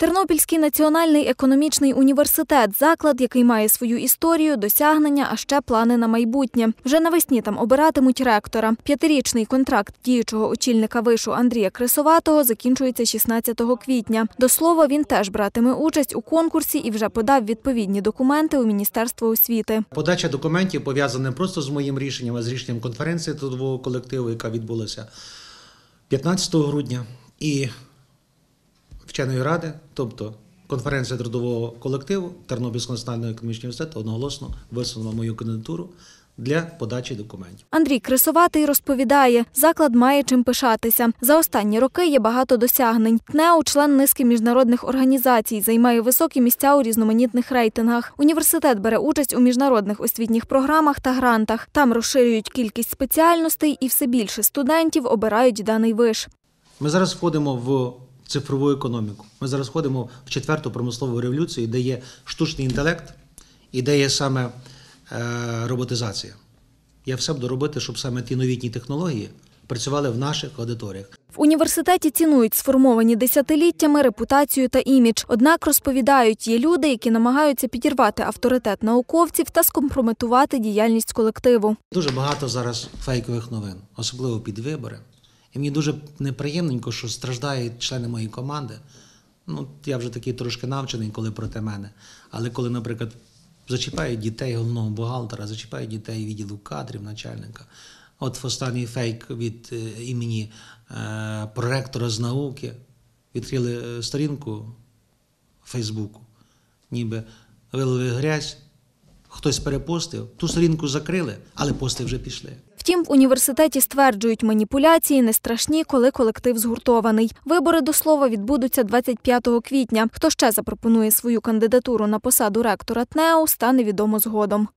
Тернопільський національний економічний університет заклад, який має свою історію, досягнення, а ще плани на майбутнє. Вже навесні там обиратимуть ректора. П'ятирічний контракт діючого очільника вишу Андрія Крисоватого закінчується 16 квітня. До слова, він теж братиме участь у конкурсі і вже подав відповідні документи у міністерство освіти. Подача документів пов'язана просто з моїм рішенням, а з рішенням конференції трудового колективу, яка відбулася 15 грудня. І вченої ради, тобто конференція трудового колективу Тернопільського національного економічного університету одноголосно висунула мою кандидатуру. Для подачі документів Андрій Крисоватий розповідає, заклад має чим пишатися. За останні роки є багато досягнень. ТНЕО – член низки міжнародних організацій, займає високі місця у різноманітних рейтингах. Університет бере участь у міжнародних освітніх програмах та грантах. Там розширюють кількість спеціальностей і все більше студентів обирають даний виш. Ми зараз входимо в цифрову економіку. Ми зараз ходимо в четверту промислову революцію, де є штучний інтелект і де є саме е, роботизація. Я все буду робити, щоб саме ті новітні технології працювали в наших аудиторіях. В університеті цінують сформовані десятиліттями репутацію та імідж. Однак розповідають, є люди, які намагаються підірвати авторитет науковців та скомпрометувати діяльність колективу. Дуже багато зараз фейкових новин, особливо під вибори. І мені дуже неприємненько, що страждають члени моєї команди. Ну, я вже такий трошки навчений, коли проти мене. Але коли, наприклад, зачіпають дітей головного бухгалтера, зачіпають дітей відділу кадрів, начальника. От останній фейк від е, імені е, проректора з науки відкрили е, сторінку Фейсбуку, ніби вилили грязь, хтось перепостив, ту сторінку закрили, але пости вже пішли. Втім, в університеті стверджують, маніпуляції не страшні, коли колектив згуртований. Вибори до слова відбудуться 25 квітня. Хто ще запропонує свою кандидатуру на посаду ректора ТНЕО стане відомо згодом.